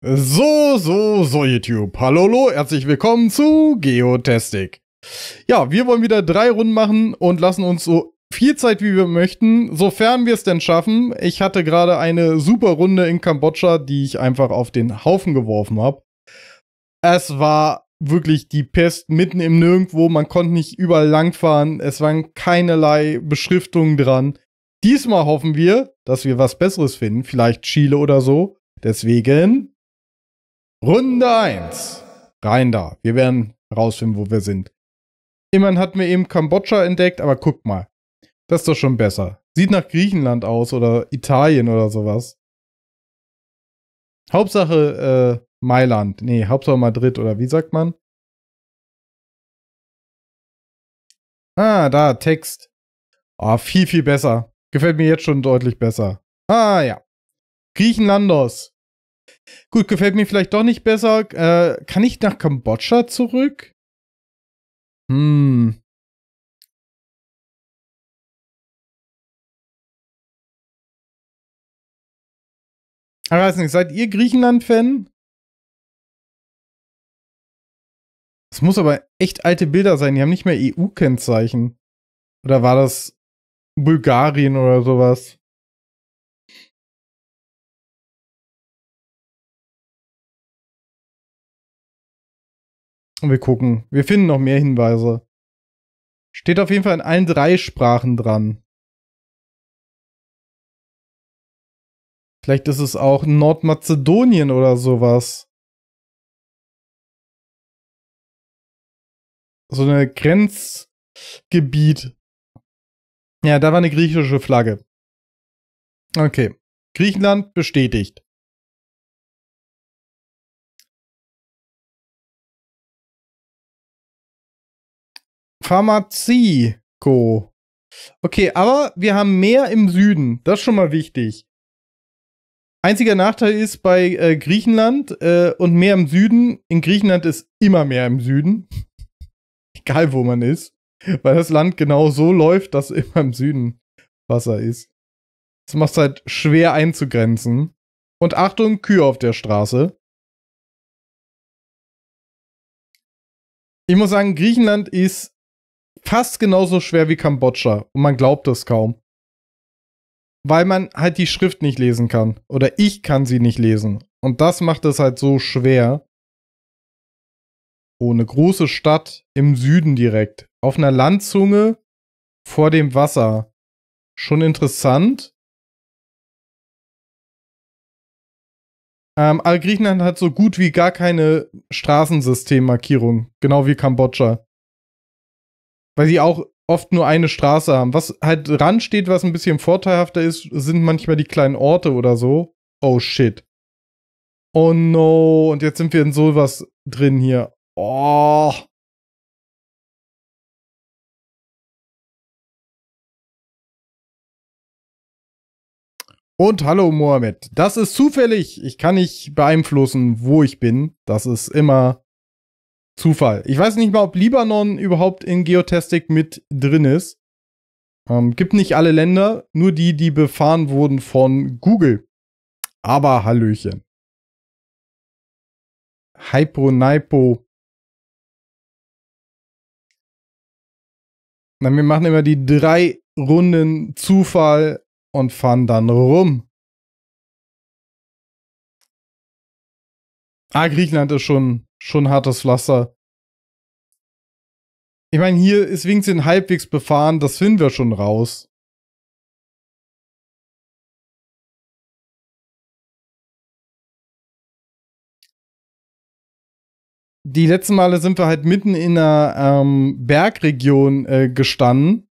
So, so, so YouTube. Hallo, herzlich willkommen zu Geotastic. Ja, wir wollen wieder drei Runden machen und lassen uns so viel Zeit wie wir möchten, sofern wir es denn schaffen. Ich hatte gerade eine super Runde in Kambodscha, die ich einfach auf den Haufen geworfen habe. Es war wirklich die Pest mitten im Nirgendwo. Man konnte nicht überall langfahren. Es waren keinerlei Beschriftungen dran. Diesmal hoffen wir, dass wir was Besseres finden, vielleicht Chile oder so. Deswegen Runde 1. Rein da. Wir werden rausfinden, wo wir sind. Immerhin hatten wir eben Kambodscha entdeckt, aber guck mal. Das ist doch schon besser. Sieht nach Griechenland aus oder Italien oder sowas. Hauptsache äh, Mailand. Nee, Hauptsache Madrid oder wie sagt man? Ah, da, Text. Ah, oh, viel, viel besser. Gefällt mir jetzt schon deutlich besser. Ah, ja. Griechenlandos. Gut, gefällt mir vielleicht doch nicht besser. Äh, kann ich nach Kambodscha zurück? Hm. Ich weiß nicht, seid ihr Griechenland-Fan? Das muss aber echt alte Bilder sein, die haben nicht mehr EU-Kennzeichen. Oder war das Bulgarien oder sowas? Und wir gucken. Wir finden noch mehr Hinweise. Steht auf jeden Fall in allen drei Sprachen dran. Vielleicht ist es auch Nordmazedonien oder sowas. So eine Grenzgebiet. Ja, da war eine griechische Flagge. Okay. Griechenland bestätigt. Pharmazie. Okay, aber wir haben mehr im Süden. Das ist schon mal wichtig. Einziger Nachteil ist bei äh, Griechenland äh, und mehr im Süden. In Griechenland ist immer mehr im Süden. Egal wo man ist. Weil das Land genau so läuft, dass immer im Süden Wasser ist. Das macht es halt schwer einzugrenzen. Und Achtung, Kühe auf der Straße. Ich muss sagen, Griechenland ist fast genauso schwer wie Kambodscha. Und man glaubt es kaum. Weil man halt die Schrift nicht lesen kann. Oder ich kann sie nicht lesen. Und das macht es halt so schwer. Oh, eine große Stadt im Süden direkt. Auf einer Landzunge vor dem Wasser. Schon interessant. Ähm, aber Griechenland hat so gut wie gar keine Straßensystemmarkierung. Genau wie Kambodscha weil sie auch oft nur eine Straße haben. Was halt dran steht, was ein bisschen vorteilhafter ist, sind manchmal die kleinen Orte oder so. Oh shit. Oh no, und jetzt sind wir in sowas drin hier. Oh. Und hallo Mohammed. Das ist zufällig. Ich kann nicht beeinflussen, wo ich bin. Das ist immer Zufall. Ich weiß nicht mal, ob Libanon überhaupt in Geotastic mit drin ist. Ähm, gibt nicht alle Länder, nur die, die befahren wurden von Google. Aber Hallöchen. Hypo, Naipo. Na, wir machen immer die drei Runden Zufall und fahren dann rum. Ah, Griechenland ist schon schon hartes Pflaster. Ich meine, hier ist Wingsinn halbwegs befahren, das finden wir schon raus. Die letzten Male sind wir halt mitten in einer ähm, Bergregion äh, gestanden.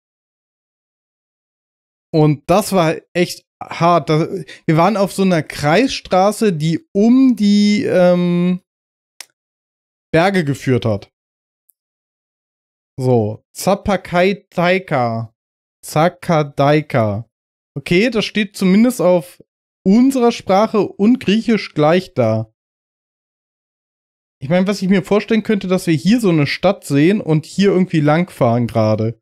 Und das war echt hart. wir waren auf so einer Kreisstraße, die um die ähm, Berge geführt hat. So, Zapakai Zapakaitaika. Zakadaika. Okay, das steht zumindest auf unserer Sprache und Griechisch gleich da. Ich meine, was ich mir vorstellen könnte, dass wir hier so eine Stadt sehen und hier irgendwie langfahren gerade.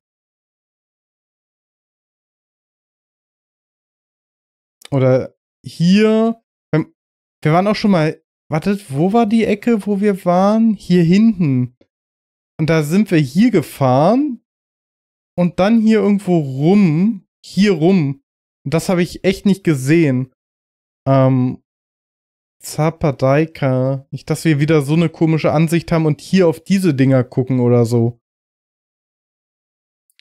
Oder hier. Wir waren auch schon mal Wartet, wo war die Ecke, wo wir waren? Hier hinten. Und da sind wir hier gefahren und dann hier irgendwo rum, hier rum. Und das habe ich echt nicht gesehen. Ähm, Zapadaika. Nicht, dass wir wieder so eine komische Ansicht haben und hier auf diese Dinger gucken oder so.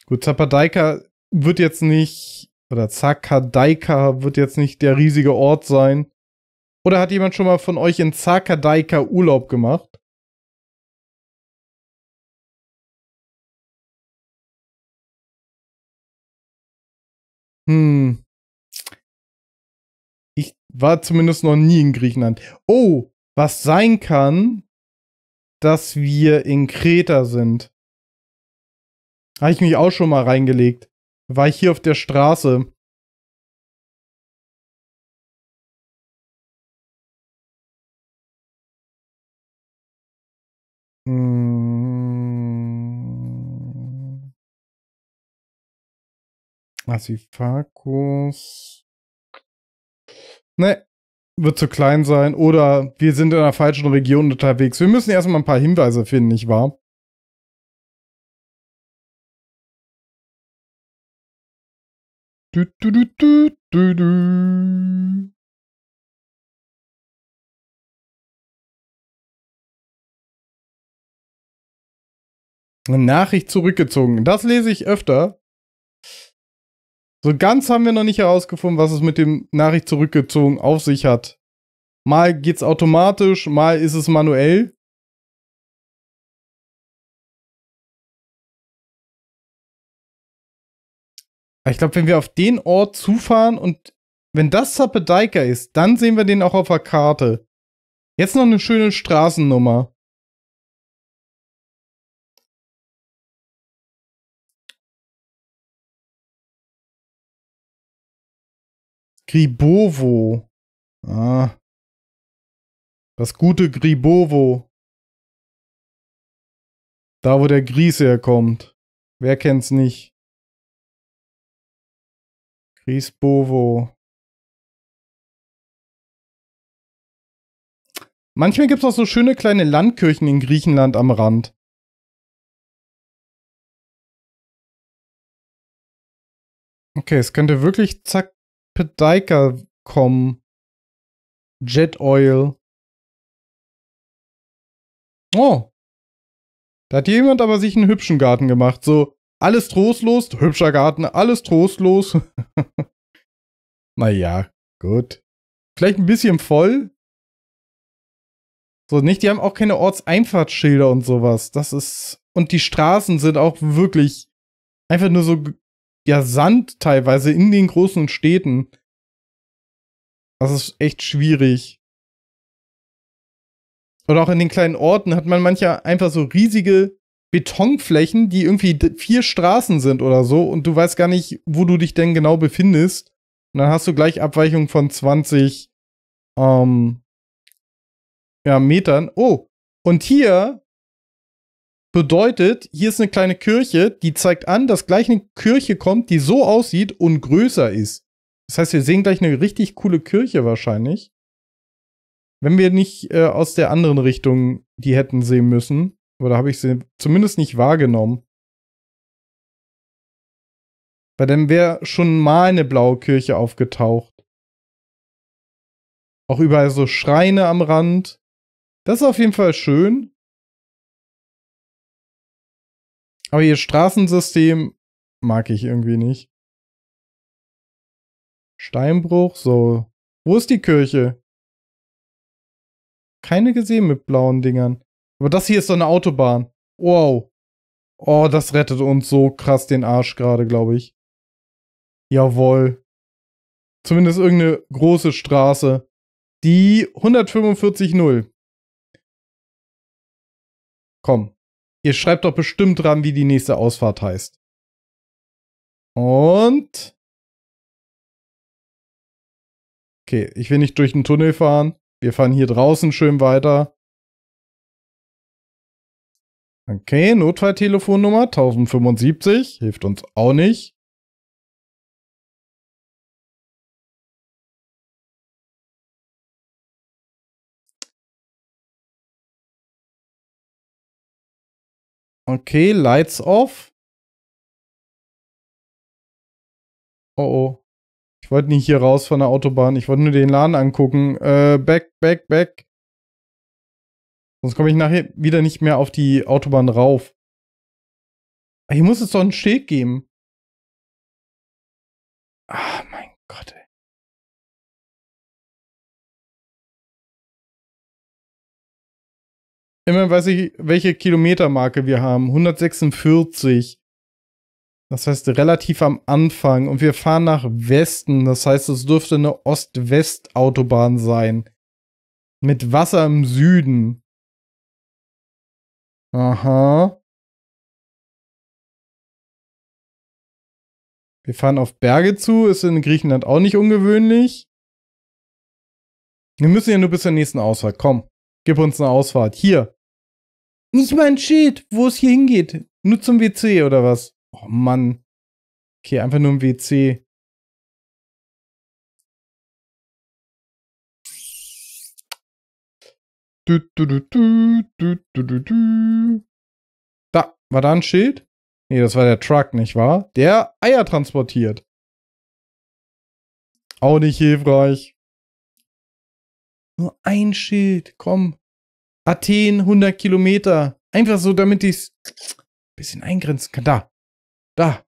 Gut, Zapadaika wird jetzt nicht, oder Zakadaika wird jetzt nicht der riesige Ort sein. Oder hat jemand schon mal von euch in Zakadaika Urlaub gemacht? Hm. Ich war zumindest noch nie in Griechenland. Oh, was sein kann, dass wir in Kreta sind. Habe ich mich auch schon mal reingelegt. War ich hier auf der Straße Hm. Asifakus. Ne, wird zu klein sein oder wir sind in einer falschen Region unterwegs. Wir müssen erstmal ein paar Hinweise finden, nicht wahr? Du, du, du, du, du, du. Nachricht zurückgezogen. Das lese ich öfter. So ganz haben wir noch nicht herausgefunden, was es mit dem Nachricht zurückgezogen auf sich hat. Mal geht's automatisch, mal ist es manuell. Ich glaube, wenn wir auf den Ort zufahren und wenn das Zappedeika ist, dann sehen wir den auch auf der Karte. Jetzt noch eine schöne Straßennummer. Gribovo. Ah. Das gute Gribovo. Da, wo der Gries herkommt. Wer kennt's nicht? Griesbovo. Manchmal gibt's auch so schöne kleine Landkirchen in Griechenland am Rand. Okay, es könnte wirklich zack Pedica kommen. Jet Oil. Oh. Da hat jemand aber sich einen hübschen Garten gemacht. So, alles trostlos, hübscher Garten, alles trostlos. naja, gut. Vielleicht ein bisschen voll. So, nicht, die haben auch keine Ortseinfahrtsschilder und sowas. Das ist. Und die Straßen sind auch wirklich einfach nur so ja Sand teilweise in den großen Städten. Das ist echt schwierig. Oder auch in den kleinen Orten hat man manchmal einfach so riesige Betonflächen, die irgendwie vier Straßen sind oder so und du weißt gar nicht, wo du dich denn genau befindest. Und dann hast du gleich Abweichung von 20 ähm, ja, Metern. Oh, und hier Bedeutet, hier ist eine kleine Kirche, die zeigt an, dass gleich eine Kirche kommt, die so aussieht und größer ist. Das heißt, wir sehen gleich eine richtig coole Kirche wahrscheinlich. Wenn wir nicht äh, aus der anderen Richtung die hätten sehen müssen. Oder habe ich sie zumindest nicht wahrgenommen. Weil dann wäre schon mal eine blaue Kirche aufgetaucht. Auch überall so Schreine am Rand. Das ist auf jeden Fall schön. Aber ihr Straßensystem mag ich irgendwie nicht. Steinbruch, so. Wo ist die Kirche? Keine gesehen mit blauen Dingern. Aber das hier ist doch eine Autobahn. Wow. Oh, das rettet uns so krass den Arsch gerade, glaube ich. Jawoll. Zumindest irgendeine große Straße. Die 145.0. Komm. Ihr schreibt doch bestimmt dran, wie die nächste Ausfahrt heißt. Und. Okay, ich will nicht durch den Tunnel fahren. Wir fahren hier draußen schön weiter. Okay, Notfalltelefonnummer 1075. Hilft uns auch nicht. Okay, Lights off. Oh oh. Ich wollte nicht hier raus von der Autobahn. Ich wollte nur den Laden angucken. Äh, back, back, back. Sonst komme ich nachher wieder nicht mehr auf die Autobahn rauf. Hier muss es doch ein Schild geben. Ah, mein Gott, ey. Immerhin weiß ich, welche Kilometermarke wir haben. 146. Das heißt, relativ am Anfang. Und wir fahren nach Westen. Das heißt, es dürfte eine Ost-West-Autobahn sein. Mit Wasser im Süden. Aha. Wir fahren auf Berge zu. Ist in Griechenland auch nicht ungewöhnlich. Wir müssen ja nur bis zur nächsten Ausfahrt. Komm, gib uns eine Ausfahrt. Hier. Nicht mal ein Schild, wo es hier hingeht. Nur zum WC oder was? Oh Mann. Okay, einfach nur ein WC. Du, du, du, da, war da ein Schild? Nee, das war der Truck, nicht wahr? Der Eier transportiert. Auch nicht hilfreich. Nur ein Schild, komm. Athen 100 Kilometer. Einfach so, damit ich es ein bisschen eingrenzen kann. Da, da,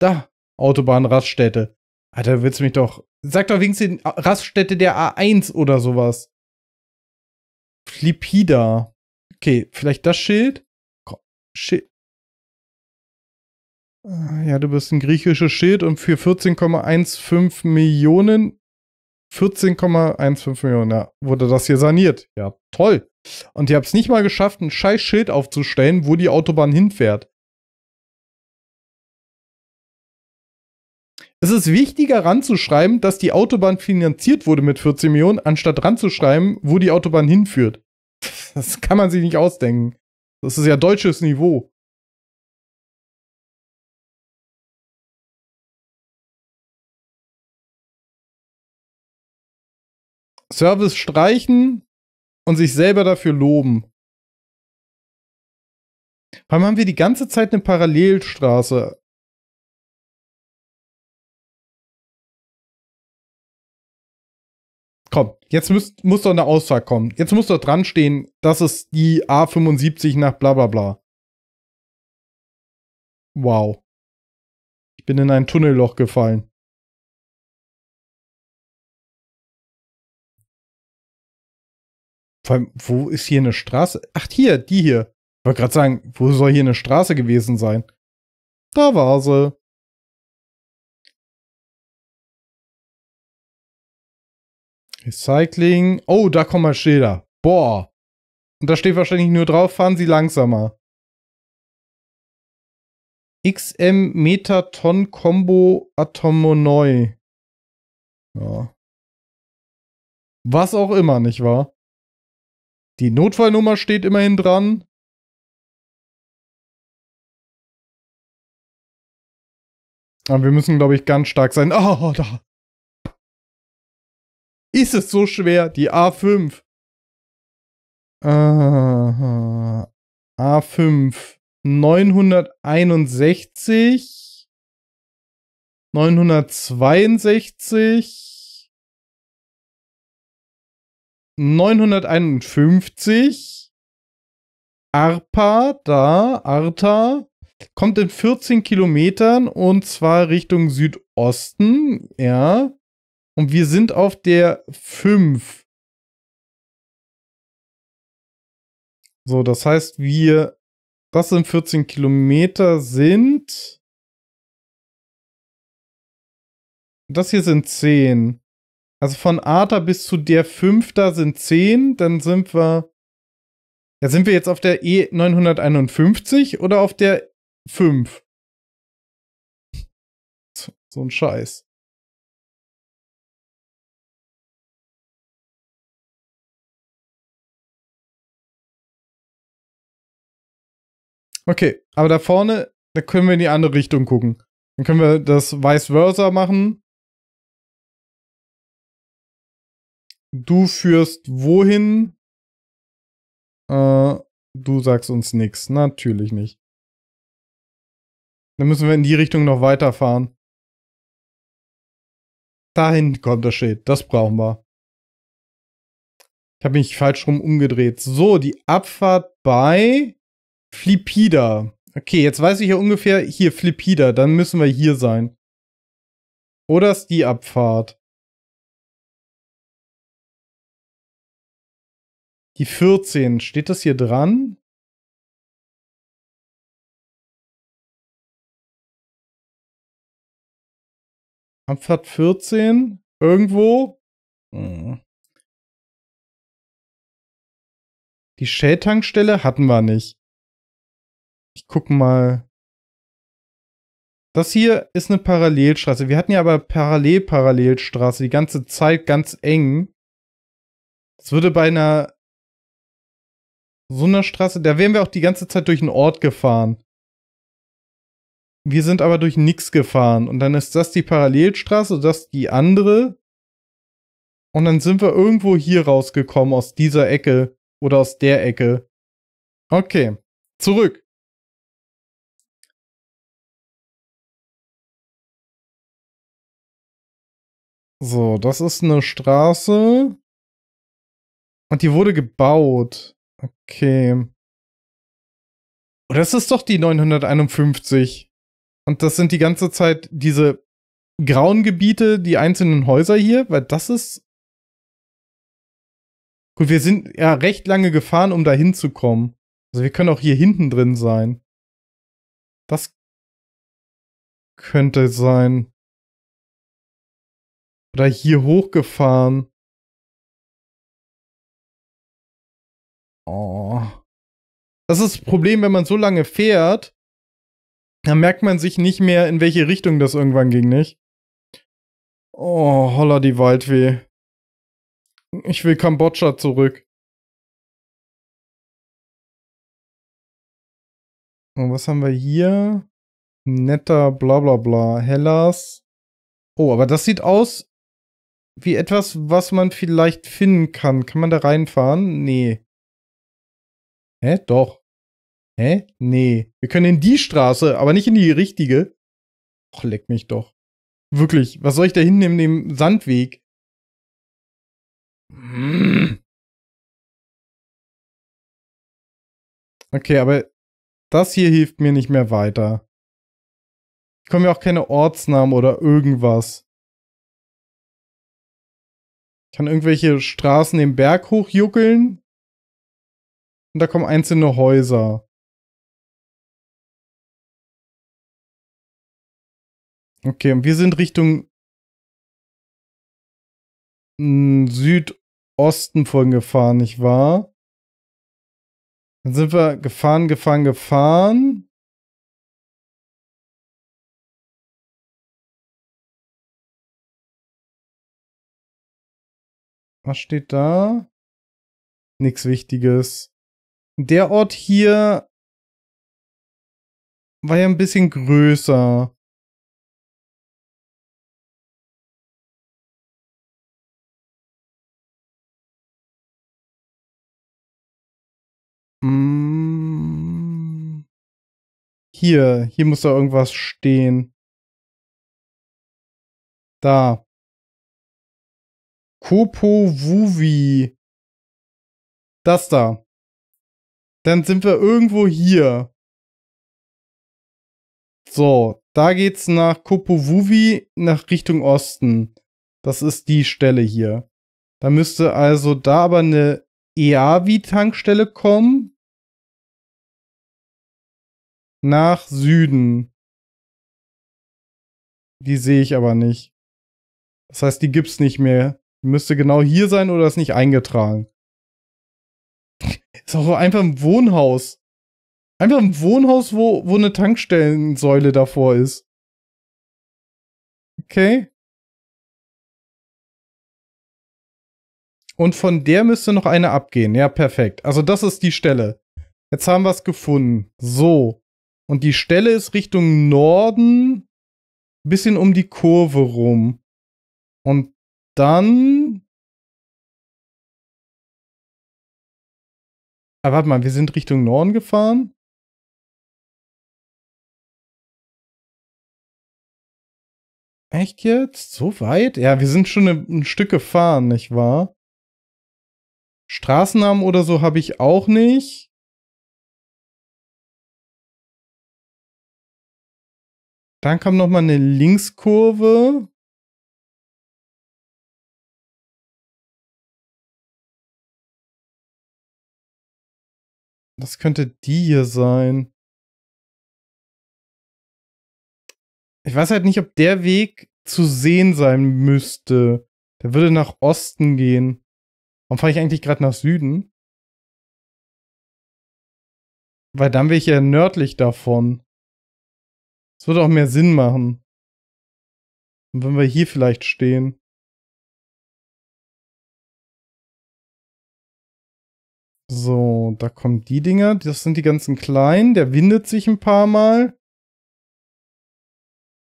da, Autobahnraststätte. Alter, willst du mich doch. Sag doch wenigstens Raststätte der A1 oder sowas. Flipida. Okay, vielleicht das Schild? Komm, Schild. Ja, du bist ein griechisches Schild und für 14,15 Millionen 14,15 Millionen ja, wurde das hier saniert. Ja, toll. Und ihr habt es nicht mal geschafft, ein scheiß Schild aufzustellen, wo die Autobahn hinfährt. Es ist wichtiger ranzuschreiben, dass die Autobahn finanziert wurde mit 14 Millionen, anstatt ranzuschreiben, wo die Autobahn hinführt. Das kann man sich nicht ausdenken. Das ist ja deutsches Niveau. Service streichen, und sich selber dafür loben. Warum haben wir die ganze Zeit eine Parallelstraße? Komm, jetzt müsst, muss doch eine Aussage kommen. Jetzt muss doch dran stehen, das ist die A75 nach bla bla bla. Wow. Ich bin in ein Tunnelloch gefallen. Vor allem, wo ist hier eine Straße? Ach, hier, die hier. Ich wollte gerade sagen, wo soll hier eine Straße gewesen sein? Da war sie. Recycling. Oh, da kommen mal halt Schilder. Boah. Und da steht wahrscheinlich nur drauf, fahren Sie langsamer. XM Metaton Combo Atomo neu. Ja. Was auch immer, nicht wahr? Die Notfallnummer steht immerhin dran. Aber wir müssen, glaube ich, ganz stark sein. Oh, da. Ist es so schwer? Die A5. Aha. A5. 961. 962. 951 Arpa, da, Arta, kommt in 14 Kilometern und zwar Richtung Südosten, ja. Und wir sind auf der 5. So, das heißt, wir, das sind 14 Kilometer, sind, das hier sind 10. Also von Arter bis zu der Fünfter sind 10, dann sind wir. Ja, sind wir jetzt auf der E951 oder auf der 5? So ein Scheiß. Okay, aber da vorne, da können wir in die andere Richtung gucken. Dann können wir das vice versa machen. Du führst wohin? Äh, du sagst uns nichts. Natürlich nicht. Dann müssen wir in die Richtung noch weiterfahren. Dahin kommt das Schild. Das brauchen wir. Ich habe mich falsch rum umgedreht. So, die Abfahrt bei Flipida. Okay, jetzt weiß ich ja ungefähr hier Flipida. Dann müssen wir hier sein. Oder ist die Abfahrt? Die 14, steht das hier dran? Abfahrt 14? Irgendwo? Hm. Die Schädtankstelle hatten wir nicht. Ich guck mal. Das hier ist eine Parallelstraße. Wir hatten ja aber Parallel-Parallelstraße die ganze Zeit ganz eng. Das würde bei einer so einer Straße, da wären wir auch die ganze Zeit durch einen Ort gefahren. Wir sind aber durch nichts gefahren. Und dann ist das die Parallelstraße, das die andere. Und dann sind wir irgendwo hier rausgekommen, aus dieser Ecke oder aus der Ecke. Okay, zurück. So, das ist eine Straße. Und die wurde gebaut. Okay. Oder es ist doch die 951. Und das sind die ganze Zeit diese grauen Gebiete, die einzelnen Häuser hier, weil das ist. Gut, wir sind ja recht lange gefahren, um da hinzukommen. Also wir können auch hier hinten drin sein. Das könnte sein. Oder hier hochgefahren. Oh. Das ist das Problem, wenn man so lange fährt, dann merkt man sich nicht mehr, in welche Richtung das irgendwann ging, nicht? Oh, holla die Waldweh. Ich will Kambodscha zurück. Und was haben wir hier? Netter bla bla bla. Hellas. Oh, aber das sieht aus wie etwas, was man vielleicht finden kann. Kann man da reinfahren? Nee. Hä? Doch. Hä? Nee. Wir können in die Straße, aber nicht in die richtige. Och, leck mich doch. Wirklich, was soll ich da hinten in dem Sandweg? Okay, aber das hier hilft mir nicht mehr weiter. Ich komme ja auch keine Ortsnamen oder irgendwas. Ich kann irgendwelche Straßen den Berg hochjuckeln. Und da kommen einzelne Häuser. Okay, und wir sind Richtung Südosten von gefahren, nicht wahr? Dann sind wir gefahren, gefahren, gefahren. Was steht da? Nichts Wichtiges. Der Ort hier war ja ein bisschen größer. Mm. Hier, hier muss da irgendwas stehen. Da. Kopo Wuvi. Das da. Dann sind wir irgendwo hier. So, da geht's nach Kopovuvi, nach Richtung Osten. Das ist die Stelle hier. Da müsste also da aber eine EAVI-Tankstelle kommen. Nach Süden. Die sehe ich aber nicht. Das heißt, die gibt's nicht mehr. Die müsste genau hier sein oder ist nicht eingetragen. Ist auch einfach ein Wohnhaus. Einfach ein Wohnhaus, wo, wo eine Tankstellensäule davor ist. Okay. Und von der müsste noch eine abgehen. Ja, perfekt. Also das ist die Stelle. Jetzt haben wir es gefunden. So. Und die Stelle ist Richtung Norden. Bisschen um die Kurve rum. Und dann Aber ah, warte mal, wir sind Richtung Norden gefahren. Echt jetzt? So weit? Ja, wir sind schon ein, ein Stück gefahren, nicht wahr? Straßennamen oder so habe ich auch nicht. Dann kam noch mal eine Linkskurve. Das könnte die hier sein. Ich weiß halt nicht, ob der Weg zu sehen sein müsste. Der würde nach Osten gehen. Warum fahre ich eigentlich gerade nach Süden? Weil dann wäre ich ja nördlich davon. Das würde auch mehr Sinn machen. Und wenn wir hier vielleicht stehen. So, da kommen die Dinger. Das sind die ganzen kleinen. Der windet sich ein paar Mal.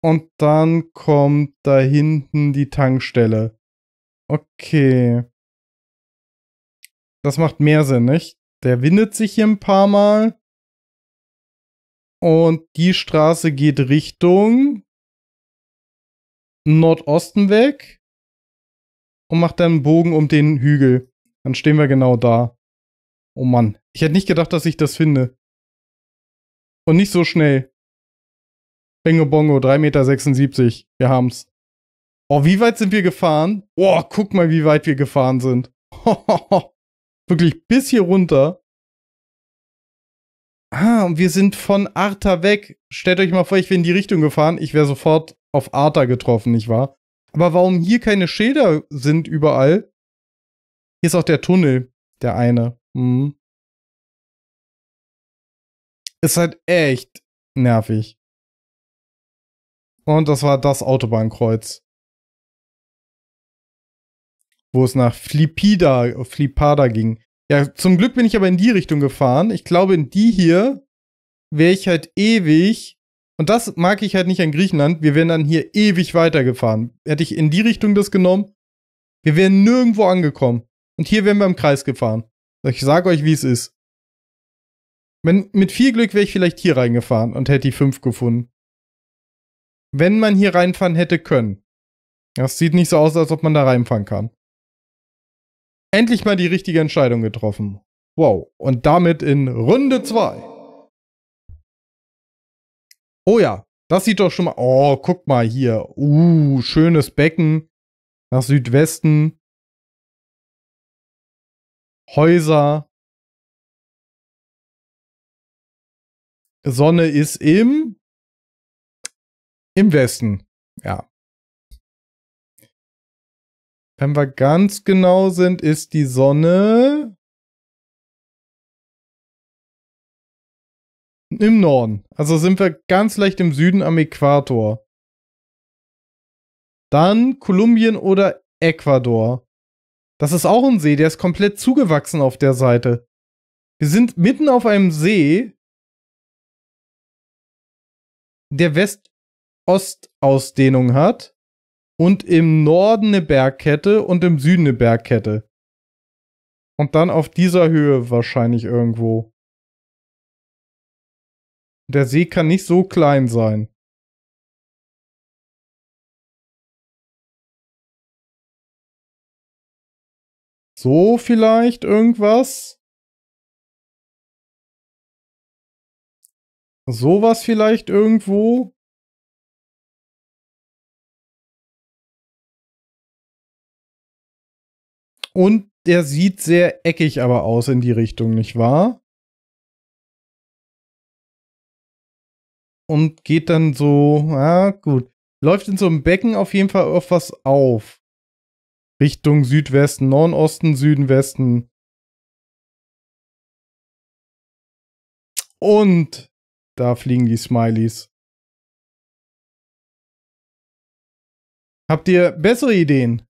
Und dann kommt da hinten die Tankstelle. Okay. Das macht mehr Sinn, nicht? Der windet sich hier ein paar Mal. Und die Straße geht Richtung Nordosten weg und macht dann einen Bogen um den Hügel. Dann stehen wir genau da. Oh Mann, ich hätte nicht gedacht, dass ich das finde. Und nicht so schnell. Bingo Bongo, 3,76 Meter. Wir haben's. Oh, wie weit sind wir gefahren? Oh, guck mal, wie weit wir gefahren sind. Wirklich bis hier runter. Ah, und wir sind von Arta weg. Stellt euch mal vor, ich wäre in die Richtung gefahren. Ich wäre sofort auf Arta getroffen, nicht wahr? Aber warum hier keine Schilder sind überall? Hier ist auch der Tunnel, der eine. Mhm. Ist halt echt nervig. Und das war das Autobahnkreuz. Wo es nach Flipida, Flipada ging. Ja, zum Glück bin ich aber in die Richtung gefahren. Ich glaube, in die hier wäre ich halt ewig. Und das mag ich halt nicht an Griechenland. Wir wären dann hier ewig weitergefahren. Hätte ich in die Richtung das genommen, wir wären nirgendwo angekommen. Und hier wären wir im Kreis gefahren. Ich sag euch, wie es ist. Wenn, mit viel Glück wäre ich vielleicht hier reingefahren und hätte die 5 gefunden. Wenn man hier reinfahren hätte können. Das sieht nicht so aus, als ob man da reinfahren kann. Endlich mal die richtige Entscheidung getroffen. Wow. Und damit in Runde 2. Oh ja, das sieht doch schon mal. Oh, guck mal hier. Uh, schönes Becken nach Südwesten. Häuser. Sonne ist im im Westen. Ja. Wenn wir ganz genau sind, ist die Sonne im Norden. Also sind wir ganz leicht im Süden am Äquator. Dann Kolumbien oder Ecuador. Das ist auch ein See, der ist komplett zugewachsen auf der Seite. Wir sind mitten auf einem See, der West-Ost-Ausdehnung hat und im Norden eine Bergkette und im Süden eine Bergkette. Und dann auf dieser Höhe wahrscheinlich irgendwo. Der See kann nicht so klein sein. So vielleicht irgendwas? Sowas vielleicht irgendwo? Und der sieht sehr eckig aber aus in die Richtung, nicht wahr? Und geht dann so, ja gut, läuft in so einem Becken auf jeden Fall auf was auf. Richtung Südwesten, Nordosten, Osten, Süden, Westen. Und da fliegen die Smileys. Habt ihr bessere Ideen?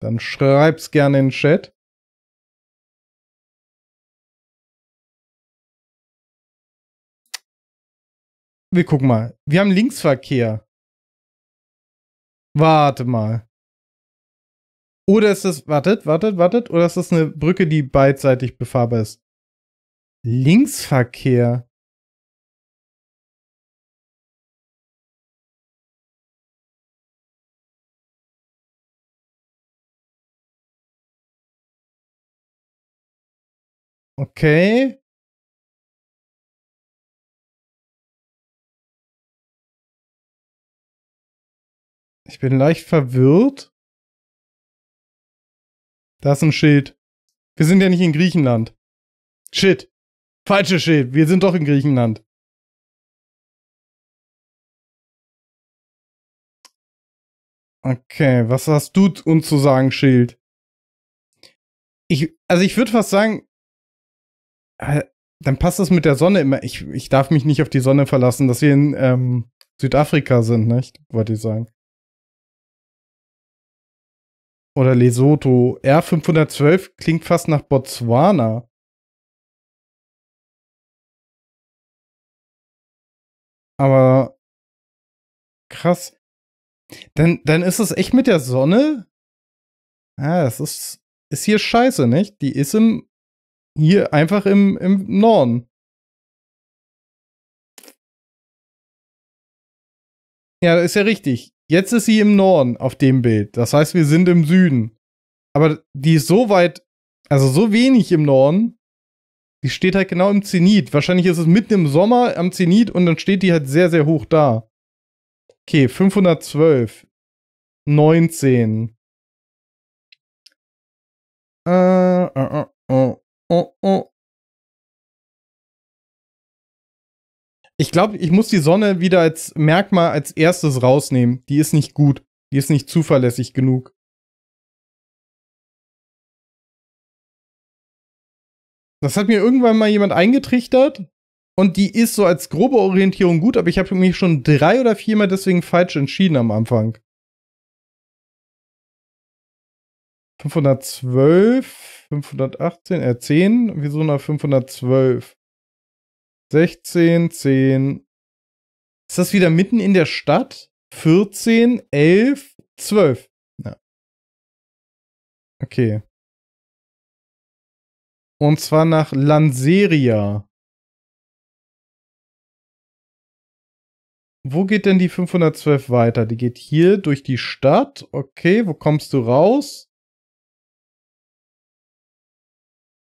Dann schreibt's gerne in den Chat. Wir gucken mal. Wir haben Linksverkehr. Warte mal. Oder ist das, wartet, wartet, wartet, oder ist das eine Brücke, die beidseitig befahrbar ist? Linksverkehr. Okay. Ich bin leicht verwirrt. Da ist ein Schild. Wir sind ja nicht in Griechenland. Shit. Falsches Schild. Wir sind doch in Griechenland. Okay, was hast du uns zu sagen, Schild? Ich, also ich würde fast sagen, äh, dann passt das mit der Sonne immer. Ich, ich darf mich nicht auf die Sonne verlassen, dass wir in ähm, Südafrika sind, nicht? Wollte ich sagen. Oder Lesotho. R512 klingt fast nach Botswana. Aber krass. Dann, dann ist es echt mit der Sonne? Ja, das ist, ist hier scheiße, nicht? Die ist im, hier einfach im, im Norden. Ja, das ist ja richtig. Jetzt ist sie im Norden auf dem Bild. Das heißt, wir sind im Süden. Aber die ist so weit, also so wenig im Norden, die steht halt genau im Zenit. Wahrscheinlich ist es mitten im Sommer am Zenit und dann steht die halt sehr, sehr hoch da. Okay, 512. 19. Äh, äh, oh, oh, oh, Ich glaube, ich muss die Sonne wieder als Merkmal als erstes rausnehmen. Die ist nicht gut. Die ist nicht zuverlässig genug. Das hat mir irgendwann mal jemand eingetrichtert. Und die ist so als grobe Orientierung gut, aber ich habe mich schon drei oder viermal deswegen falsch entschieden am Anfang. 512, 518, R10, wieso nach 512? 16, 10. Ist das wieder mitten in der Stadt? 14, 11, 12. Ja. Okay. Und zwar nach Lanseria. Wo geht denn die 512 weiter? Die geht hier durch die Stadt. Okay, wo kommst du raus?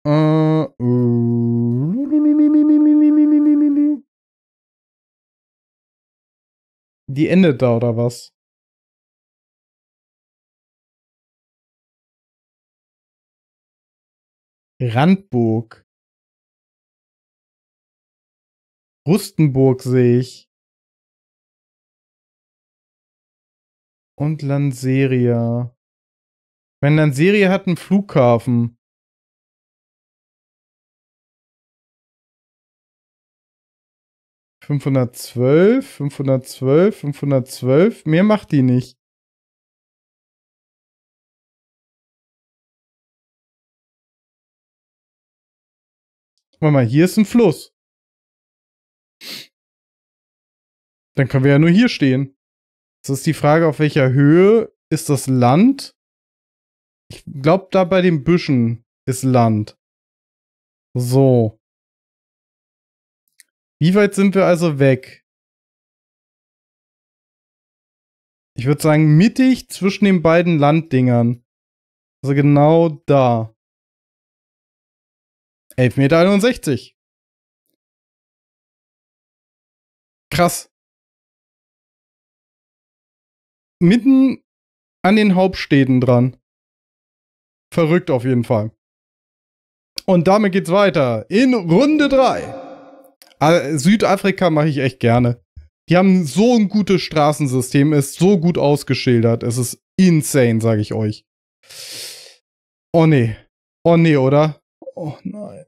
Äh, uh, Die endet da oder was? Randburg. Rustenburg sehe ich. Und Lanseria. Mein Lanseria hat einen Flughafen. 512, 512, 512. Mehr macht die nicht. Guck mal, hier ist ein Fluss. Dann können wir ja nur hier stehen. Das ist die Frage, auf welcher Höhe ist das Land? Ich glaube, da bei den Büschen ist Land. So. Wie weit sind wir also weg? Ich würde sagen, mittig zwischen den beiden Landdingern. Also genau da. 11,61 Meter. Krass. Mitten an den Hauptstädten dran. Verrückt auf jeden Fall. Und damit geht's weiter in Runde 3. Südafrika mache ich echt gerne. Die haben so ein gutes Straßensystem, ist so gut ausgeschildert. Es ist insane, sage ich euch. Oh nee. Oh nee, oder? Oh nein.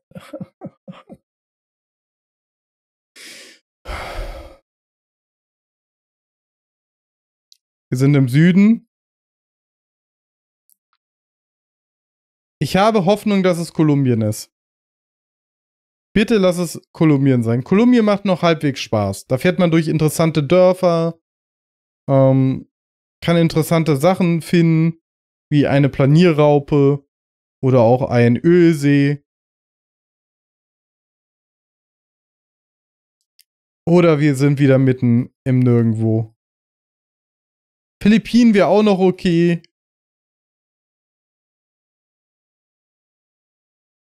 Wir sind im Süden. Ich habe Hoffnung, dass es Kolumbien ist. Bitte lass es Kolumbien sein. Kolumbien macht noch halbwegs Spaß. Da fährt man durch interessante Dörfer, ähm, kann interessante Sachen finden, wie eine Planierraupe oder auch ein Ölsee. Oder wir sind wieder mitten im Nirgendwo. Philippinen wäre auch noch okay.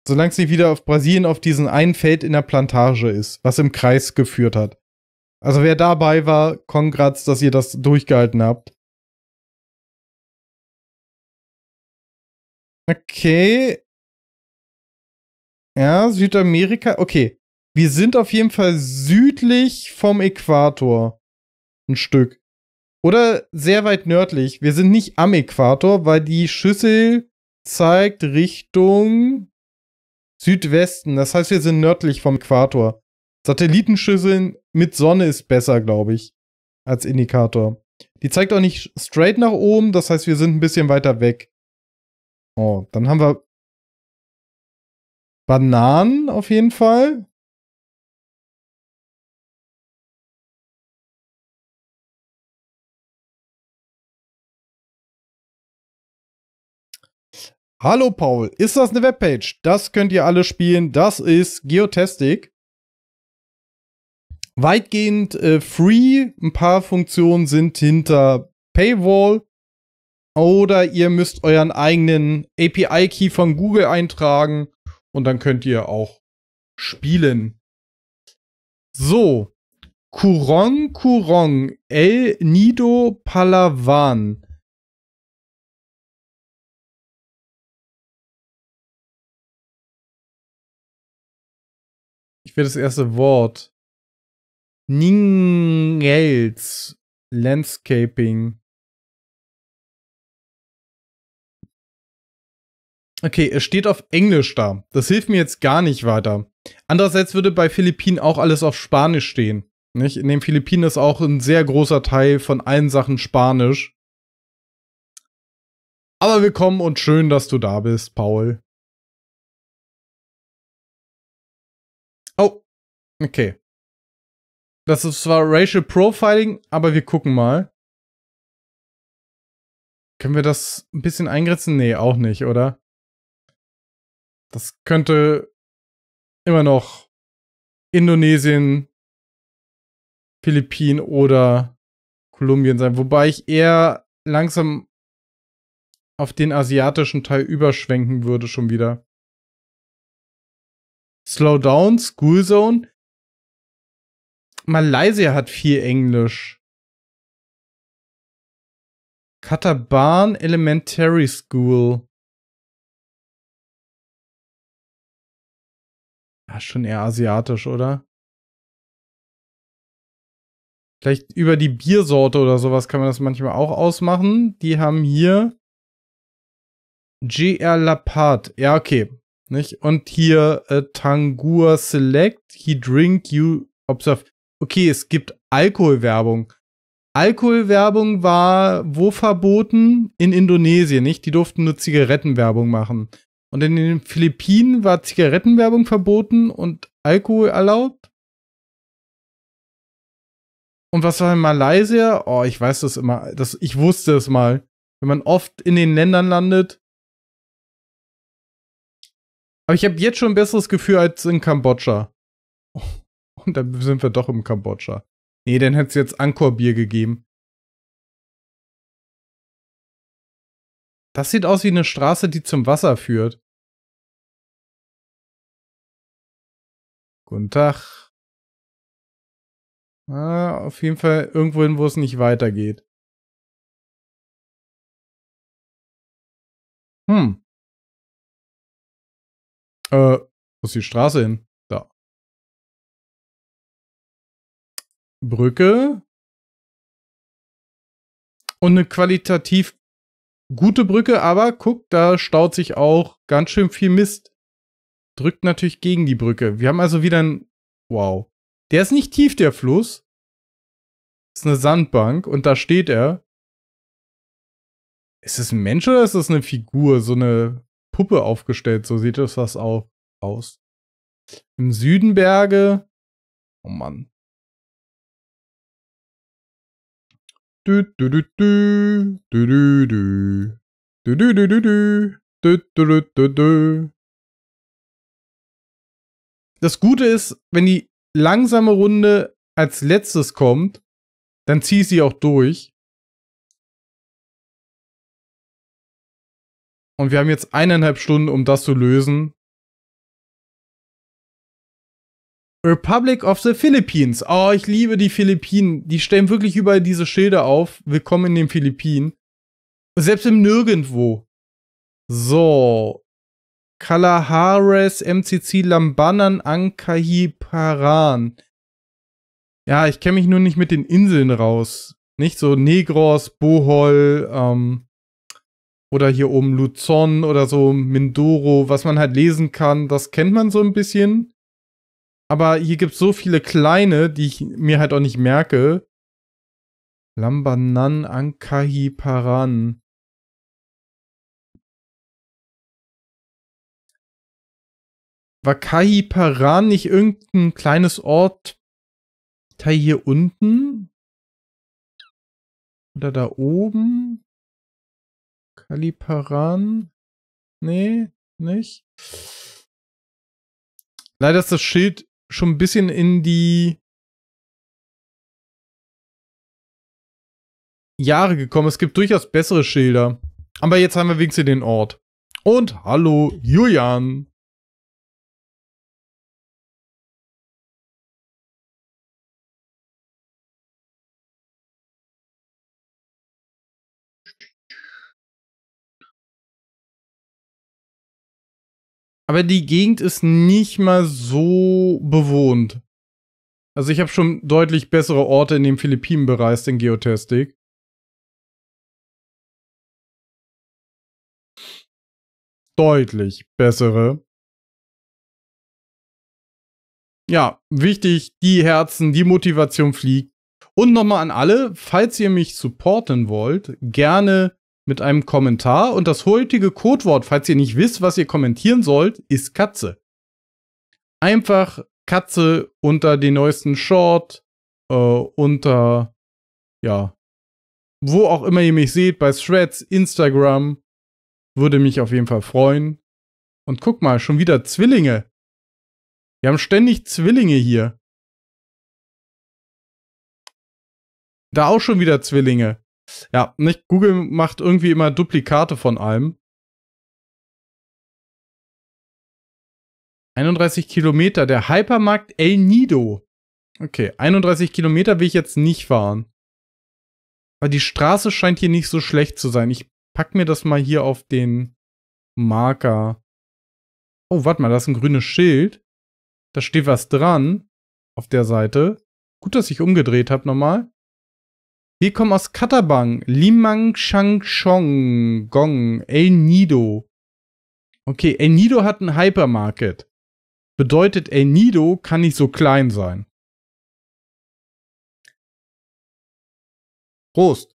Solange sie wieder auf Brasilien auf diesem einen Feld in der Plantage ist, was im Kreis geführt hat. Also wer dabei war, Kongrats, dass ihr das durchgehalten habt. Okay. Ja, Südamerika. Okay. Wir sind auf jeden Fall südlich vom Äquator. Ein Stück. Oder sehr weit nördlich. Wir sind nicht am Äquator, weil die Schüssel zeigt Richtung Südwesten, das heißt, wir sind nördlich vom Äquator. Satellitenschüsseln mit Sonne ist besser, glaube ich, als Indikator. Die zeigt auch nicht straight nach oben, das heißt, wir sind ein bisschen weiter weg. Oh, dann haben wir Bananen auf jeden Fall. Hallo Paul, ist das eine Webpage? Das könnt ihr alle spielen. Das ist Geotastic. Weitgehend äh, free. Ein paar Funktionen sind hinter Paywall. Oder ihr müsst euren eigenen API-Key von Google eintragen und dann könnt ihr auch spielen. So. Kurong Kurong El Nido Palawan. Ich will das erste Wort. Ningels Landscaping. Okay, es steht auf Englisch da. Das hilft mir jetzt gar nicht weiter. Andererseits würde bei Philippinen auch alles auf Spanisch stehen. Nicht? In den Philippinen ist auch ein sehr großer Teil von allen Sachen Spanisch. Aber willkommen und schön, dass du da bist, Paul. Okay. Das ist zwar Racial Profiling, aber wir gucken mal. Können wir das ein bisschen eingrenzen? Nee, auch nicht, oder? Das könnte immer noch Indonesien, Philippinen oder Kolumbien sein. Wobei ich eher langsam auf den asiatischen Teil überschwenken würde schon wieder. Slowdown, School Zone. Malaysia hat viel Englisch. Kataban Elementary School. Ja, ah, schon eher asiatisch, oder? Vielleicht über die Biersorte oder sowas kann man das manchmal auch ausmachen. Die haben hier GR Lapat. Ja, okay. Nicht? Und hier äh, Tangur Select. He drink you observe okay, es gibt Alkoholwerbung. Alkoholwerbung war wo verboten? In Indonesien, nicht? Die durften nur Zigarettenwerbung machen. Und in den Philippinen war Zigarettenwerbung verboten und Alkohol erlaubt. Und was war in Malaysia? Oh, ich weiß das immer. Das, ich wusste es mal. Wenn man oft in den Ländern landet. Aber ich habe jetzt schon ein besseres Gefühl als in Kambodscha. Oh. Und dann sind wir doch im Kambodscha. Nee, dann hätte es jetzt Angkor-Bier gegeben. Das sieht aus wie eine Straße, die zum Wasser führt. Guten Tag. Ah, auf jeden Fall irgendwohin, wo es nicht weitergeht. Hm. Äh, wo ist die Straße hin? Brücke und eine qualitativ gute Brücke, aber guck, da staut sich auch ganz schön viel Mist. Drückt natürlich gegen die Brücke. Wir haben also wieder ein. Wow. Der ist nicht tief, der Fluss. Ist eine Sandbank und da steht er. Ist es ein Mensch oder ist das eine Figur? So eine Puppe aufgestellt, so sieht das was auch aus. Im Südenberge. Oh Mann. Das Gute ist, wenn die langsame Runde als letztes kommt, dann zieh ich sie auch durch. Und wir haben jetzt eineinhalb Stunden, um das zu lösen. Republic of the Philippines. Oh, ich liebe die Philippinen. Die stellen wirklich überall diese Schilder auf. Willkommen in den Philippinen. Selbst im Nirgendwo. So. Kalahares, MCC, Lambanan, Ankahi, Paran. Ja, ich kenne mich nur nicht mit den Inseln raus. Nicht so Negros, Bohol, ähm, oder hier oben Luzon oder so Mindoro, was man halt lesen kann, das kennt man so ein bisschen. Aber hier gibt es so viele kleine, die ich mir halt auch nicht merke. Lambanan Ankahi Paran. War Kahi Paran nicht irgendein kleines Ort Teil hier unten? Oder da oben? Kaliparan? Nee, nicht. Leider ist das Schild schon ein bisschen in die Jahre gekommen. Es gibt durchaus bessere Schilder. Aber jetzt haben wir wenigstens den Ort. Und hallo, Julian. Aber die Gegend ist nicht mal so bewohnt. Also ich habe schon deutlich bessere Orte in den Philippinen bereist in Geotastic. Deutlich bessere. Ja, wichtig, die Herzen, die Motivation fliegt. Und nochmal an alle, falls ihr mich supporten wollt, gerne mit einem Kommentar und das heutige Codewort, falls ihr nicht wisst, was ihr kommentieren sollt, ist Katze. Einfach Katze unter den neuesten Short, äh, unter, ja, wo auch immer ihr mich seht, bei Threads, Instagram, würde mich auf jeden Fall freuen. Und guck mal, schon wieder Zwillinge. Wir haben ständig Zwillinge hier. Da auch schon wieder Zwillinge. Ja, nicht Google macht irgendwie immer Duplikate von allem. 31 Kilometer, der Hypermarkt El Nido. Okay, 31 Kilometer will ich jetzt nicht fahren. Aber die Straße scheint hier nicht so schlecht zu sein. Ich pack mir das mal hier auf den Marker. Oh, warte mal, da ist ein grünes Schild. Da steht was dran auf der Seite. Gut, dass ich umgedreht habe nochmal. Wir kommen aus Katabang, Limang Shang Chong Gong, El Nido. Okay, El Nido hat einen Hypermarket. Bedeutet, El Nido kann nicht so klein sein. Prost.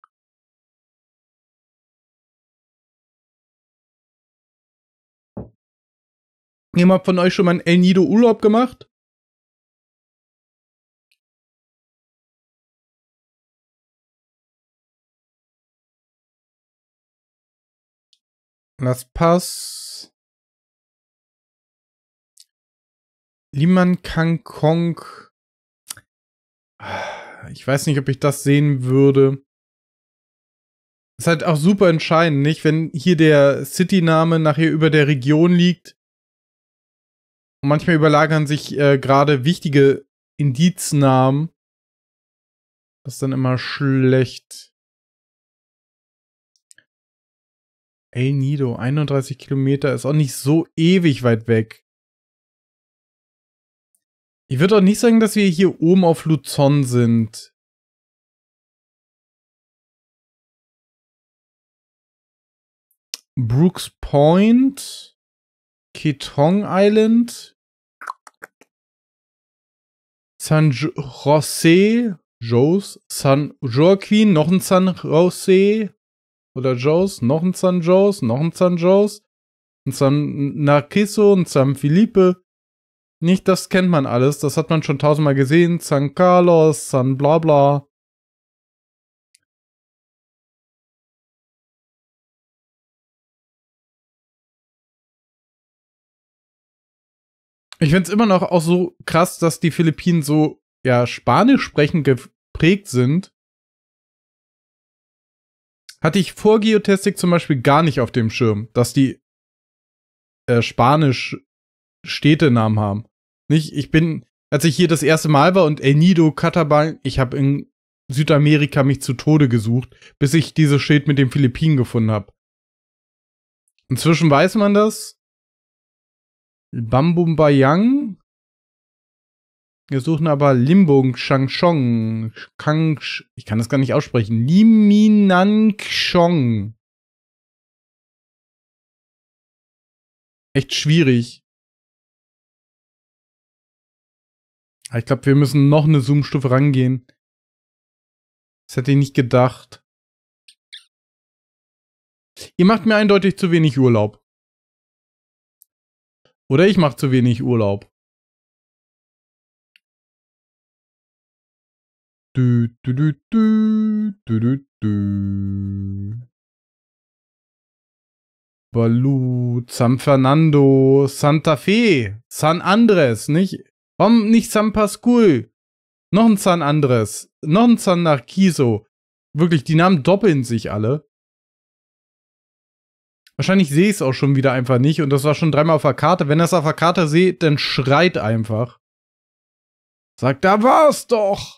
Jemand von euch schon mal einen El Nido Urlaub gemacht? Das Pass. Liman Kang Kong. Ah, ich weiß nicht, ob ich das sehen würde. Ist halt auch super entscheidend, nicht? Wenn hier der City-Name nachher über der Region liegt. Und manchmal überlagern sich äh, gerade wichtige Indiznamen. Das ist dann immer schlecht. El Nido, 31 Kilometer, ist auch nicht so ewig weit weg. Ich würde auch nicht sagen, dass wir hier oben auf Luzon sind. Brooks Point, Ketong Island, San Jose, Joe's, San Joaquin, noch ein San Jose, oder Joes, noch ein San Joes, noch ein San Joes, ein San Narciso, ein San Felipe. Nicht, das kennt man alles, das hat man schon tausendmal gesehen. San Carlos, San Blabla. Ich finde es immer noch auch so krass, dass die Philippinen so ja spanisch sprechend geprägt sind hatte ich vor Geotestik zum Beispiel gar nicht auf dem Schirm, dass die äh, Spanisch Städtenamen haben. Nicht? Ich bin, als ich hier das erste Mal war und El Nido, Kataban, ich habe in Südamerika mich zu Tode gesucht, bis ich dieses Schild mit den Philippinen gefunden habe. Inzwischen weiß man das. Bambumbayang wir suchen aber Limbung, Shangshong. Kangsh. ich kann das gar nicht aussprechen. Liminangshong. Echt schwierig. Ich glaube, wir müssen noch eine Zoom-Stufe rangehen. Das hätte ich nicht gedacht. Ihr macht mir eindeutig zu wenig Urlaub. Oder ich mache zu wenig Urlaub. Du, du, du, du, du, du, du. Balu, San Fernando, Santa Fe, San Andres, nicht? Warum nicht San Pascual? Noch ein San Andres, noch ein San Narciso. Wirklich, die Namen doppeln sich alle. Wahrscheinlich sehe ich es auch schon wieder einfach nicht und das war schon dreimal auf der Karte. Wenn ihr es auf der Karte seht, dann schreit einfach. Sagt, da war's doch!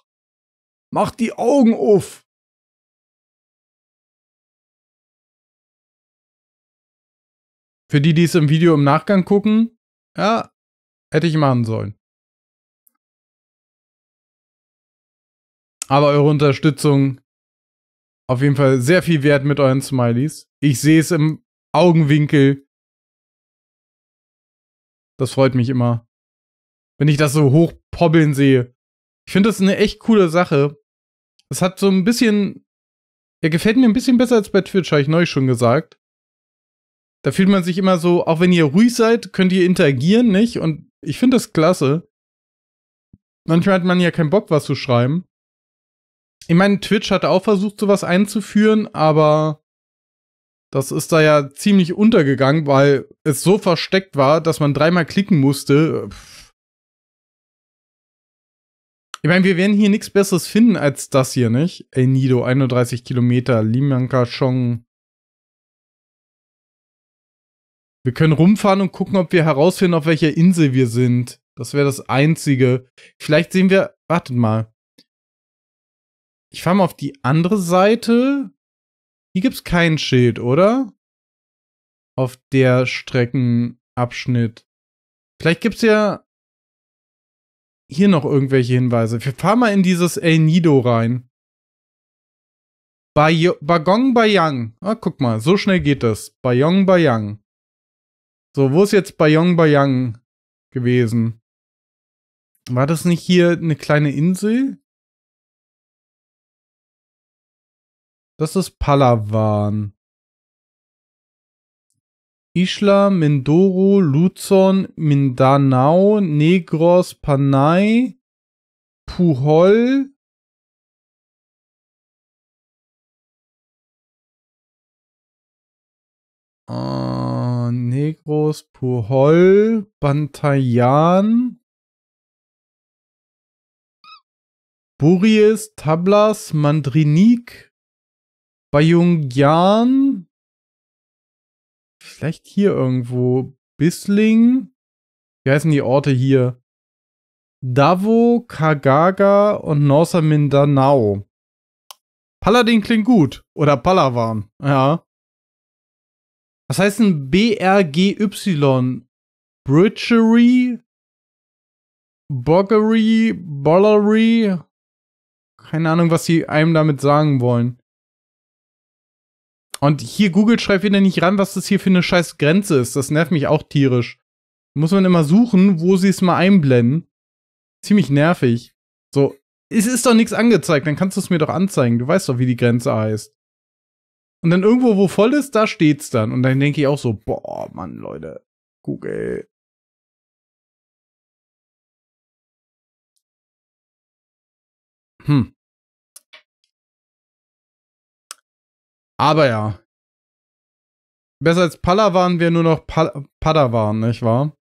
Mach die Augen auf! Für die, die es im Video im Nachgang gucken, ja, hätte ich machen sollen. Aber eure Unterstützung auf jeden Fall sehr viel wert mit euren Smileys. Ich sehe es im Augenwinkel. Das freut mich immer, wenn ich das so hoch sehe. Ich finde das eine echt coole Sache, es hat so ein bisschen. Er gefällt mir ein bisschen besser als bei Twitch, habe ich neulich schon gesagt. Da fühlt man sich immer so, auch wenn ihr ruhig seid, könnt ihr interagieren, nicht? Und ich finde das klasse. Manchmal hat man ja keinen Bock, was zu schreiben. Ich meine, Twitch hat auch versucht, sowas einzuführen, aber das ist da ja ziemlich untergegangen, weil es so versteckt war, dass man dreimal klicken musste. Pff ich meine, wir werden hier nichts Besseres finden als das hier, nicht? El Nido, 31 Kilometer, Limanka Chong. Wir können rumfahren und gucken, ob wir herausfinden, auf welcher Insel wir sind. Das wäre das Einzige. Vielleicht sehen wir. Wartet mal. Ich fahre mal auf die andere Seite. Hier gibt es kein Schild, oder? Auf der Streckenabschnitt. Vielleicht gibt es ja hier noch irgendwelche Hinweise? Wir fahren mal in dieses El Nido rein. Bay Bagong Bayang. Ah, guck mal, so schnell geht das. Bayong Bayang. So, wo ist jetzt Bayong Bayang gewesen? War das nicht hier eine kleine Insel? Das ist Palawan. Isla, Mindoro, Luzon, Mindanao, Negros, Panay, Puhol. Uh, Negros, Puhol, Bantayan, Buries, Tablas, Mandrinik, Bayungyan, vielleicht hier irgendwo. Bissling. Wie heißen die Orte hier? Davo, Kagaga und Norsa Mindanao. Paladin klingt gut. Oder Palawan. Ja. Was heißt denn BRGY? Bridgery? Boggery? Bollery? Keine Ahnung, was sie einem damit sagen wollen. Und hier Google schreibt wieder nicht ran, was das hier für eine scheiß Grenze ist. Das nervt mich auch tierisch. Muss man immer suchen, wo sie es mal einblenden. Ziemlich nervig. So, es ist doch nichts angezeigt, dann kannst du es mir doch anzeigen. Du weißt doch, wie die Grenze heißt. Und dann irgendwo, wo voll ist, da steht's dann. Und dann denke ich auch so, boah, Mann, Leute, Google. Hm. Aber ja. Besser als Palawan wäre nur noch Pal Padawan, nicht wahr?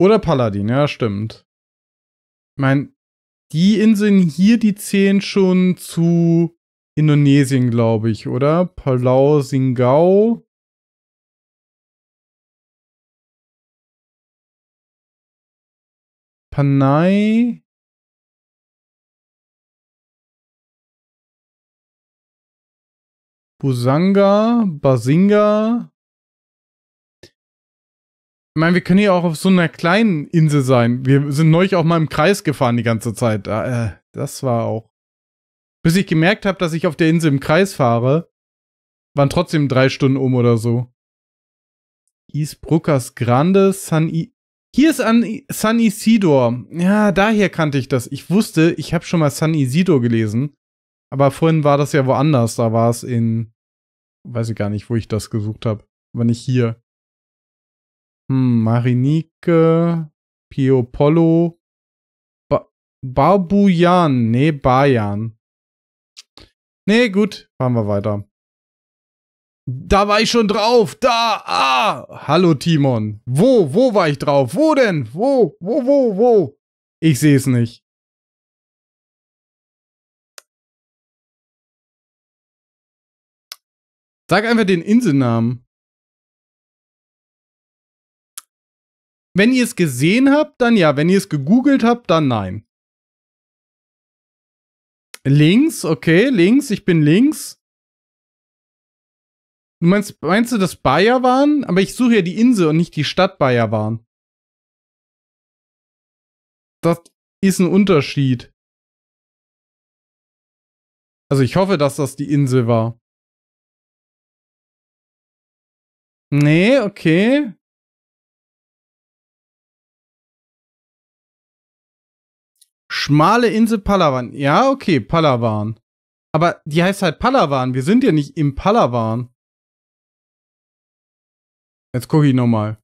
Oder Paladin, ja, stimmt. Ich meine, die Inseln hier, die zählen schon zu Indonesien, glaube ich, oder? Palau, Singau. Panay. Busanga, Basinga. Ich meine, wir können ja auch auf so einer kleinen Insel sein. Wir sind neulich auch mal im Kreis gefahren die ganze Zeit. Äh, das war auch. Bis ich gemerkt habe, dass ich auf der Insel im Kreis fahre, waren trotzdem drei Stunden um oder so. Isbrucas Grande, San I hier ist an San Isidor. Ja, daher kannte ich das. Ich wusste, ich habe schon mal San Isidor gelesen. Aber vorhin war das ja woanders. Da war es in weiß ich gar nicht, wo ich das gesucht habe. Aber nicht hier. Hm, Marinike, Piopolo, ba Barbujan, nee, Bayan. Nee, gut, fahren wir weiter. Da war ich schon drauf, da, ah! Hallo, Timon. Wo, wo war ich drauf? Wo denn? Wo, wo, wo, wo? Ich sehe es nicht. Sag einfach den Inselnamen. Wenn ihr es gesehen habt, dann ja. Wenn ihr es gegoogelt habt, dann nein. Links, okay, links, ich bin links. Du meinst, meinst du, dass Bayer waren? Aber ich suche ja die Insel und nicht die Stadt Bayer waren. Das ist ein Unterschied. Also ich hoffe, dass das die Insel war. Nee, okay. Schmale Insel Palawan. Ja, okay, Palawan. Aber die heißt halt Palawan. Wir sind ja nicht im Palawan. Jetzt gucke ich nochmal.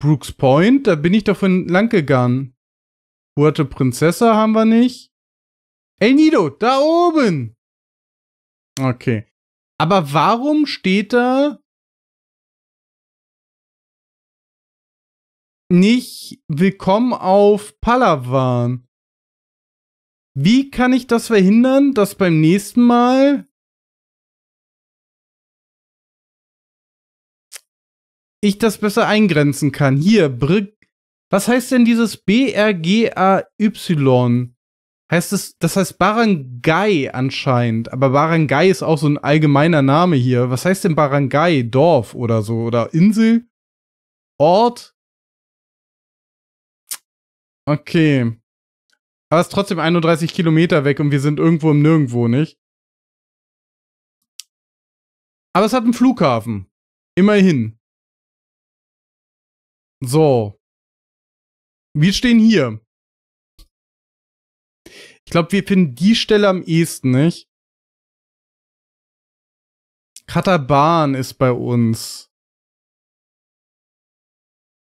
Brooks Point, da bin ich doch von lang gegangen. Puerto Princesa haben wir nicht. El Nido, da oben. Okay. Aber warum steht da nicht Willkommen auf Palawan? Wie kann ich das verhindern, dass beim nächsten Mal ich das besser eingrenzen kann? Hier, Brig. Was heißt denn dieses BRGAY? Heißt es, das heißt Barangay anscheinend, aber Barangay ist auch so ein allgemeiner Name hier. Was heißt denn Barangay? Dorf oder so? Oder Insel? Ort? Okay. Aber es ist trotzdem 31 Kilometer weg und wir sind irgendwo im Nirgendwo, nicht? Aber es hat einen Flughafen. Immerhin. So. Wir stehen hier. Ich glaube, wir finden die Stelle am ehesten, nicht? Kataban ist bei uns.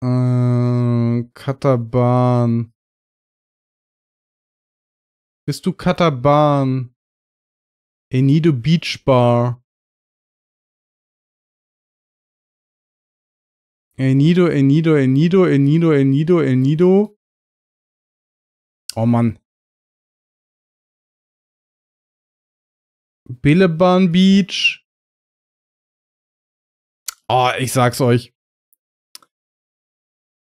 Äh, Kataban. Bist du Kataban? Enido Beach Bar. Enido, Enido, Enido, Enido, Enido, Enido. Oh Mann. Billabong Beach. Oh, ich sag's euch.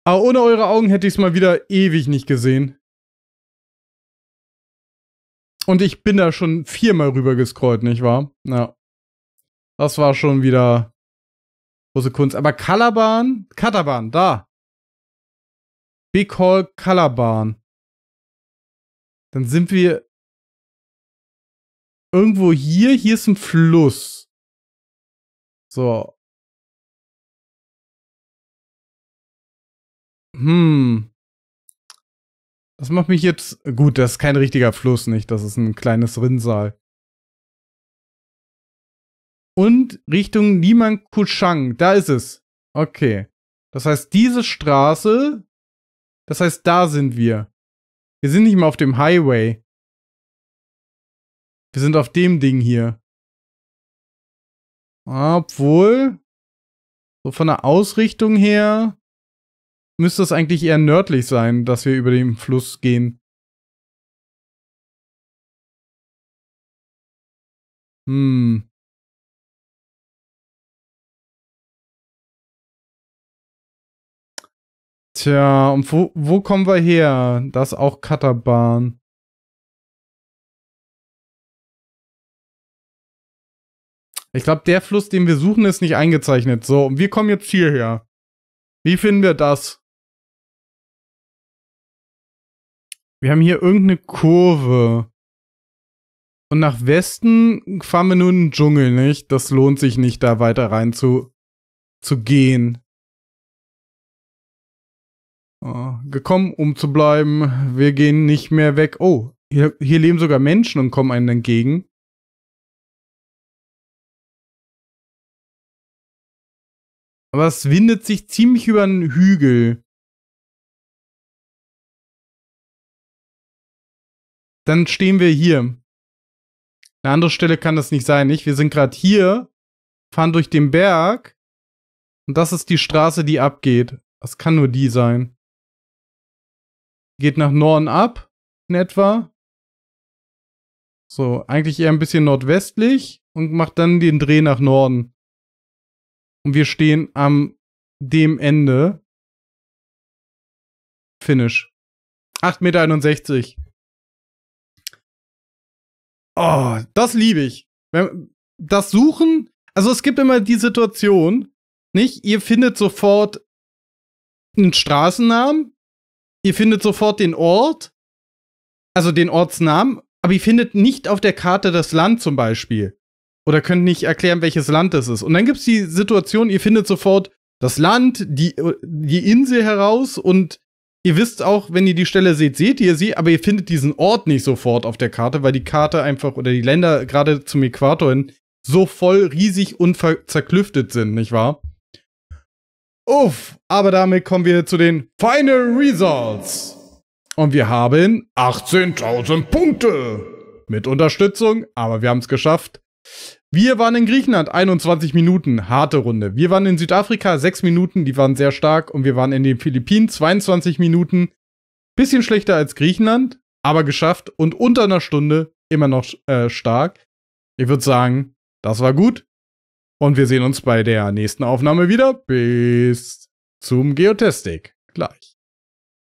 Aber ah, ohne eure Augen hätte ich's mal wieder ewig nicht gesehen. Und ich bin da schon viermal rüber gescrollt, nicht wahr? Ja. Das war schon wieder große Kunst. Aber Calaban, Kataban, da. Big Hall Calaban. Dann sind wir irgendwo hier, hier ist ein Fluss. So. Hm. Das macht mich jetzt. Gut, das ist kein richtiger Fluss, nicht? Das ist ein kleines Rinnsal. Und Richtung Kushang. Da ist es. Okay. Das heißt, diese Straße. Das heißt, da sind wir. Wir sind nicht mehr auf dem Highway. Wir sind auf dem Ding hier. Obwohl, so von der Ausrichtung her müsste es eigentlich eher nördlich sein, dass wir über den Fluss gehen. Hm. Tja, und wo, wo kommen wir her? Das ist auch Kataban. Ich glaube, der Fluss, den wir suchen, ist nicht eingezeichnet. So, und wir kommen jetzt hierher. Wie finden wir das? Wir haben hier irgendeine Kurve. Und nach Westen fahren wir nur in den Dschungel, nicht? Das lohnt sich nicht, da weiter rein zu, zu gehen. Oh, gekommen, um zu bleiben. Wir gehen nicht mehr weg. Oh, hier, hier leben sogar Menschen und kommen einem entgegen. Aber es windet sich ziemlich über einen Hügel. Dann stehen wir hier. Eine andere Stelle kann das nicht sein, nicht? Wir sind gerade hier, fahren durch den Berg und das ist die Straße, die abgeht. Das kann nur die sein. Geht nach Norden ab, in etwa. So, eigentlich eher ein bisschen nordwestlich und macht dann den Dreh nach Norden. Und wir stehen am dem Ende. Finish. 8,61 Meter. Oh, das liebe ich. Das Suchen, also es gibt immer die Situation, nicht? Ihr findet sofort einen Straßennamen, ihr findet sofort den Ort, also den Ortsnamen, aber ihr findet nicht auf der Karte das Land zum Beispiel oder könnt nicht erklären, welches Land das ist. Und dann gibt es die Situation, ihr findet sofort das Land, die, die Insel heraus und ihr wisst auch, wenn ihr die Stelle seht, seht ihr sie, aber ihr findet diesen Ort nicht sofort auf der Karte, weil die Karte einfach oder die Länder gerade zum Äquator hin so voll riesig und zerklüftet sind, nicht wahr? Uff, aber damit kommen wir zu den Final Results. Und wir haben 18.000 Punkte. Mit Unterstützung, aber wir haben es geschafft. Wir waren in Griechenland 21 Minuten, harte Runde. Wir waren in Südafrika 6 Minuten, die waren sehr stark. Und wir waren in den Philippinen 22 Minuten. Bisschen schlechter als Griechenland, aber geschafft und unter einer Stunde immer noch äh, stark. Ich würde sagen, das war gut. Und wir sehen uns bei der nächsten Aufnahme wieder. Bis zum Geotastic. Gleich.